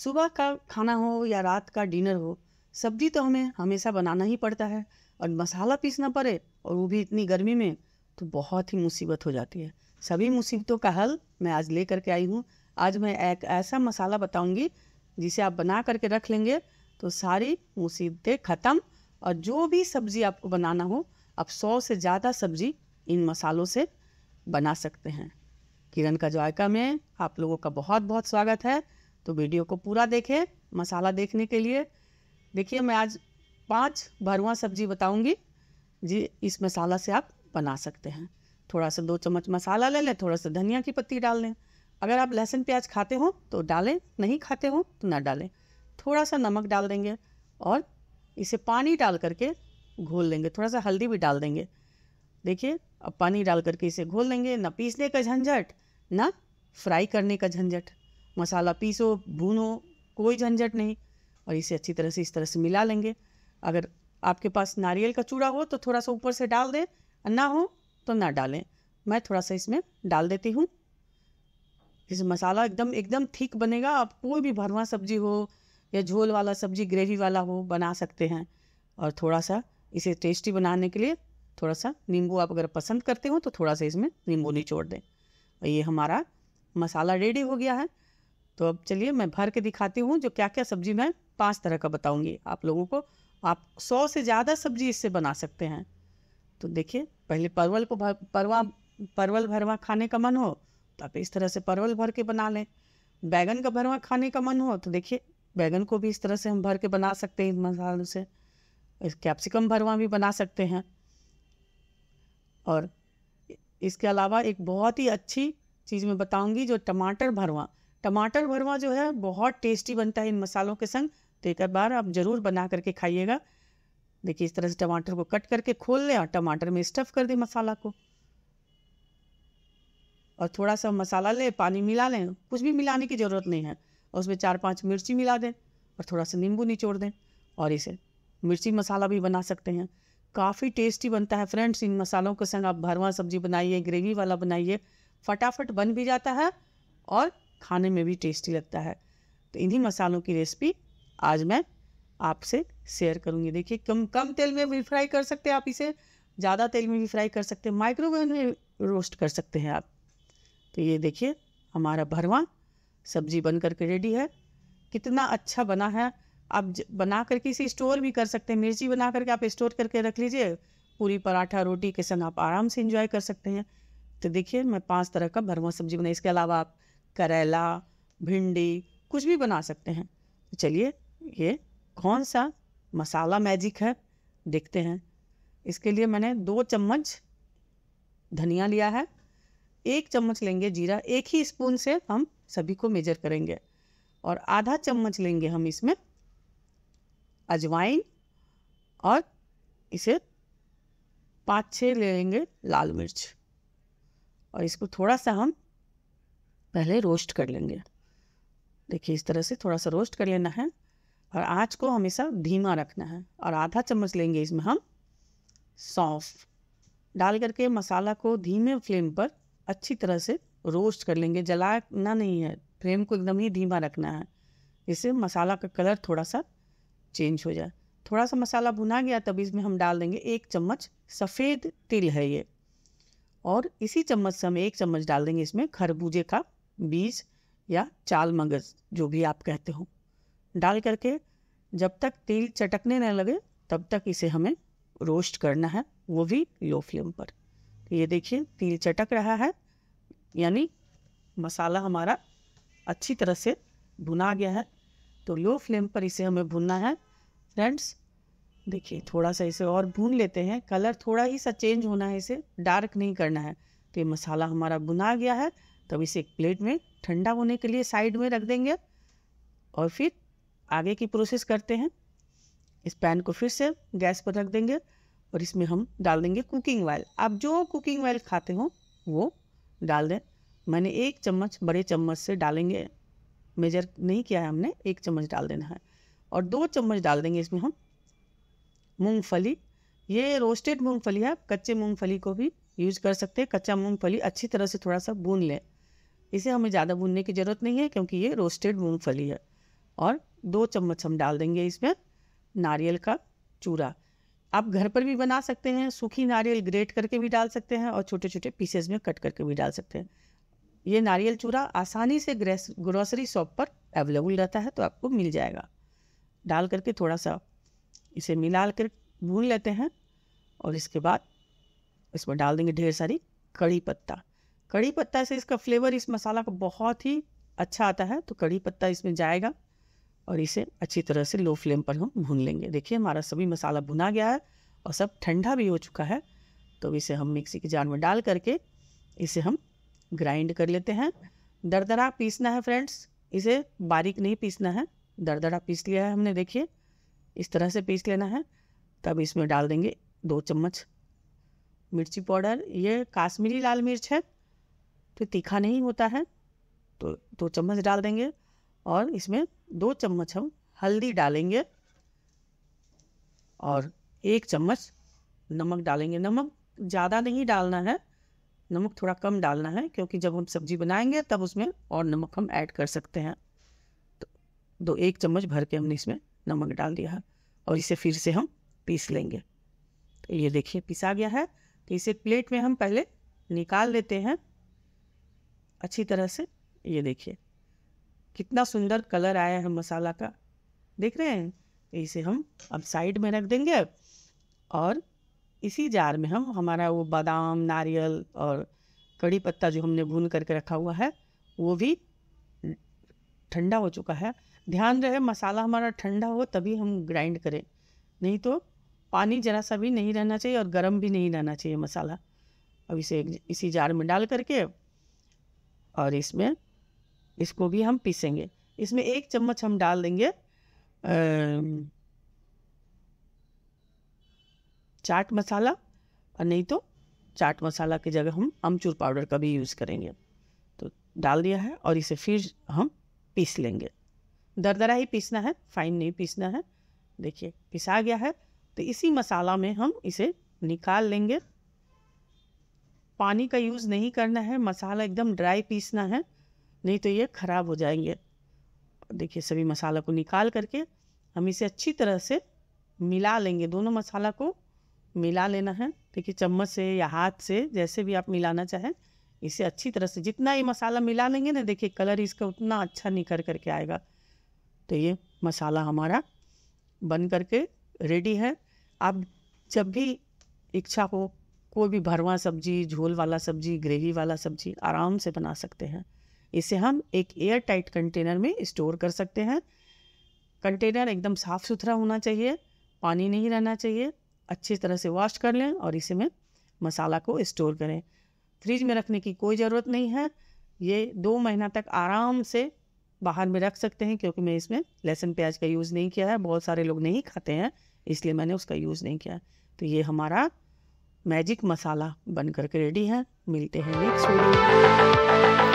सुबह का खाना हो या रात का डिनर हो सब्जी तो हमें हमेशा बनाना ही पड़ता है और मसाला पीसना पड़े और वो भी इतनी गर्मी में तो बहुत ही मुसीबत हो जाती है सभी मुसीबतों का हल मैं आज ले करके आई हूँ आज मैं एक ऐसा मसाला बताऊँगी जिसे आप बना करके रख लेंगे तो सारी मुसीबतें ख़त्म और जो भी सब्ज़ी आपको बनाना हो आप सौ से ज़्यादा सब्ज़ी इन मसालों से बना सकते हैं किरण का जायका में आप लोगों का बहुत बहुत स्वागत है तो वीडियो को पूरा देखें मसाला देखने के लिए देखिए मैं आज पांच भरवा सब्जी बताऊंगी जी इस मसाला से आप बना सकते हैं थोड़ा सा दो चम्मच मसाला ले लें थोड़ा सा धनिया की पत्ती डाल लें अगर आप लहसुन प्याज खाते हो तो डालें नहीं खाते हो तो ना डालें थोड़ा सा नमक डाल देंगे और इसे पानी डाल करके घोल देंगे थोड़ा सा हल्दी भी डाल देंगे देखिए अब पानी डाल करके इसे घोल देंगे ना पीसने का झंझट ना फ्राई करने का झंझट मसाला पीसो भूनो कोई झंझट नहीं और इसे अच्छी तरह से इस तरह से मिला लेंगे अगर आपके पास नारियल का चूड़ा हो तो थोड़ा सा ऊपर से डाल दें ना हो तो ना डालें मैं थोड़ा सा इसमें डाल देती हूँ इस मसाला एकदम एकदम ठीक बनेगा आप कोई भी भरवा सब्जी हो या झोल वाला सब्जी ग्रेवी वाला हो बना सकते हैं और थोड़ा सा इसे टेस्टी बनाने के लिए थोड़ा सा नींबू आप अगर पसंद करते हो तो थोड़ा सा इसमें नींबू निचोड़ दें ये हमारा मसाला रेडी हो गया है तो अब चलिए मैं भर के दिखाती हूँ जो क्या क्या सब्जी मैं पांच तरह का बताऊँगी आप लोगों को आप सौ से ज़्यादा सब्जी इससे बना सकते हैं तो देखिए पहले परवल को भर परवा परवल भरवा खाने का मन हो तो आप इस तरह से परवल भर के बना लें बैगन का भरवा खाने का मन हो तो देखिए बैगन को भी इस तरह से हम भर के बना सकते हैं मसालों से कैप्सिकम भरवा भी बना सकते हैं और इसके अलावा एक बहुत ही अच्छी चीज़ मैं बताऊंगी जो टमाटर भरवा टमाटर भरवा जो है बहुत टेस्टी बनता है इन मसालों के संग तो एक बार आप ज़रूर बना करके खाइएगा देखिए इस तरह से टमाटर को कट करके खोल लें और टमाटर में स्टफ़ कर दें मसाला को और थोड़ा सा मसाला लें पानी मिला लें कुछ भी मिलाने की ज़रूरत नहीं है और उसमें चार पांच मिर्ची मिला दें और थोड़ा सा नींबू निचोड़ दें और इसे मिर्ची मसाला भी बना सकते हैं काफ़ी टेस्टी बनता है फ्रेंड्स इन मसालों के संग आप भरवा सब्जी बनाइए ग्रेवी वाला बनाइए फटाफट बन भी जाता है और खाने में भी टेस्टी लगता है तो इन्हीं मसालों की रेसिपी आज मैं आपसे शेयर करूंगी देखिए कम कम तेल में भी फ्राई कर सकते हैं आप इसे ज़्यादा तेल में भी फ्राई कर सकते हैं माइक्रोवेव में रोस्ट कर सकते हैं आप तो ये देखिए हमारा भरवा सब्जी बन करके रेडी है कितना अच्छा बना है आप बना करके इसे स्टोर भी कर सकते हैं मिर्ची बना करके आप स्टोर करके रख लीजिए पूरी पराठा रोटी के संग आप आराम से इंजॉय कर सकते हैं तो देखिए मैं पांच तरह का भरवा सब्जी बनाई इसके अलावा आप करेला भिंडी कुछ भी बना सकते हैं तो चलिए ये कौन सा मसाला मैजिक है देखते हैं इसके लिए मैंने दो चम्मच धनिया लिया है एक चम्मच लेंगे जीरा एक ही स्पून से हम सभी को मेजर करेंगे और आधा चम्मच लेंगे हम इसमें अजवाइन और इसे पाँच छः लेंगे लाल मिर्च और इसको थोड़ा सा हम पहले रोस्ट कर लेंगे देखिए इस तरह से थोड़ा सा रोस्ट कर लेना है और आँच को हमेशा धीमा रखना है और आधा चम्मच लेंगे इसमें हम सौंफ डाल करके मसाला को धीमे फ्लेम पर अच्छी तरह से रोस्ट कर लेंगे जलाना नहीं है फ्लेम को एकदम ही धीमा रखना है इससे मसाला का कलर थोड़ा सा चेंज हो जाए थोड़ा सा मसाला भुना गया तब इसमें हम डाल देंगे एक चम्मच सफ़ेद तिल है ये और इसी चम्मच से हम एक चम्मच डाल देंगे इसमें खरबूजे का बीज या चाल मगज जो भी आप कहते हो डाल करके जब तक तेल चटकने न लगे तब तक इसे हमें रोस्ट करना है वो भी लो फ्लेम पर तो ये देखिए तेल चटक रहा है यानी मसाला हमारा अच्छी तरह से भुना गया है तो लो फ्लेम पर इसे हमें भुनना है फ्रेंड्स देखिए थोड़ा सा इसे और भून लेते हैं कलर थोड़ा ही सा चेंज होना है इसे डार्क नहीं करना है तो ये मसाला हमारा भुना गया है तब तो इसे एक प्लेट में ठंडा होने के लिए साइड में रख देंगे और फिर आगे की प्रोसेस करते हैं इस पैन को फिर से गैस पर रख देंगे और इसमें हम डाल देंगे कुकिंग ऑयल आप जो कुकिंग ऑयल खाते हो वो डाल दें मैंने एक चम्मच बड़े चम्मच से डालेंगे मेजर नहीं किया है हमने एक चम्मच डाल देना है और दो चम्मच डाल देंगे इसमें हम मूंगफली ये रोस्टेड मूंगफली है आप कच्चे मूंगफली को भी यूज कर सकते हैं कच्चा मूंगफली अच्छी तरह से थोड़ा सा भून लें इसे हमें ज़्यादा भूनने की ज़रूरत नहीं है क्योंकि ये रोस्टेड मूंगफली है और दो चम्मच हम डाल देंगे इसमें नारियल का चूरा आप घर पर भी बना सकते हैं सूखी नारियल ग्रेट करके भी डाल सकते हैं और छोटे छोटे पीसेस में कट करके भी डाल सकते हैं ये नारियल चूरा आसानी से ग्रोसरी शॉप पर अवेलेबल रहता है तो आपको मिल जाएगा डाल करके थोड़ा सा इसे मिला कर भून लेते हैं और इसके बाद इसमें डाल देंगे ढेर सारी कड़ी पत्ता कड़ी पत्ता से इसका फ्लेवर इस मसाला का बहुत ही अच्छा आता है तो कड़ी पत्ता इसमें जाएगा और इसे अच्छी तरह से लो फ्लेम पर हम भून लेंगे देखिए हमारा सभी मसाला भुना गया है और सब ठंडा भी हो चुका है तो इसे हम मिक्सी के जार में डाल करके इसे हम ग्राइंड कर लेते हैं दरदरा पीसना है फ्रेंड्स इसे बारीक नहीं पीसना है दरदरा पीस लिया है हमने देखिए इस तरह से पीस लेना है तब इसमें डाल देंगे दो चम्मच मिर्ची पाउडर ये काश्मीरी लाल मिर्च है तो तीखा नहीं होता है तो दो चम्मच डाल देंगे और इसमें दो चम्मच हम हल्दी डालेंगे और एक चम्मच नमक डालेंगे नमक ज़्यादा नहीं डालना है नमक थोड़ा कम डालना है क्योंकि जब हम सब्जी बनाएंगे तब उसमें और नमक हम ऐड कर सकते हैं तो दो एक चम्मच भर के हमने इसमें नमक डाल दिया है और इसे फिर से हम पीस लेंगे तो ये देखिए पिसा गया है तो इसे प्लेट में हम पहले निकाल लेते हैं अच्छी तरह से ये देखिए कितना सुंदर कलर आया है मसाला का देख रहे हैं इसे हम अब साइड में रख देंगे और इसी जार में हम हमारा वो बादाम नारियल और कड़ी पत्ता जो हमने भून करके रखा हुआ है वो भी ठंडा हो चुका है ध्यान रहे मसाला हमारा ठंडा हो तभी हम ग्राइंड करें नहीं तो पानी जरा सा भी नहीं रहना चाहिए और गर्म भी नहीं रहना चाहिए मसाला अब इसे इसी जार में डाल करके और इसमें इसको भी हम पीसेंगे इसमें एक चम्मच हम डाल देंगे चाट मसाला और नहीं तो चाट मसाला की जगह हम अमचूर पाउडर का भी यूज़ करेंगे तो डाल दिया है और इसे फिर हम पीस लेंगे दरदरा ही पीसना है फाइन नहीं पीसना है देखिए पिसा गया है तो इसी मसाला में हम इसे निकाल लेंगे पानी का यूज़ नहीं करना है मसाला एकदम ड्राई पीसना है नहीं तो ये ख़राब हो जाएंगे देखिए सभी मसाला को निकाल करके हम इसे अच्छी तरह से मिला लेंगे दोनों मसाला को मिला लेना है देखिए चम्मच से या हाथ से जैसे भी आप मिलाना चाहें इसे अच्छी तरह से जितना ये मसाला मिला लेंगे ना देखिए कलर इसका उतना अच्छा निखर करके आएगा तो ये मसाला हमारा बन करके रेडी है आप जब भी इच्छा हो कोई भी भरवा सब्जी झोल वाला सब्जी ग्रेवी वाला सब्जी आराम से बना सकते हैं इसे हम एक एयर टाइट कंटेनर में स्टोर कर सकते हैं कंटेनर एकदम साफ़ सुथरा होना चाहिए पानी नहीं रहना चाहिए अच्छी तरह से वॉश कर लें और इसे में मसाला को स्टोर करें फ्रिज में रखने की कोई ज़रूरत नहीं है ये दो महीना तक आराम से बाहर में रख सकते हैं क्योंकि मैं इसमें लहसुन प्याज का यूज़ नहीं किया है बहुत सारे लोग नहीं खाते हैं इसलिए मैंने उसका यूज़ नहीं किया तो ये हमारा मैजिक मसाला बनकर के रेडी है मिलते हैं नेक्स्ट वीडियो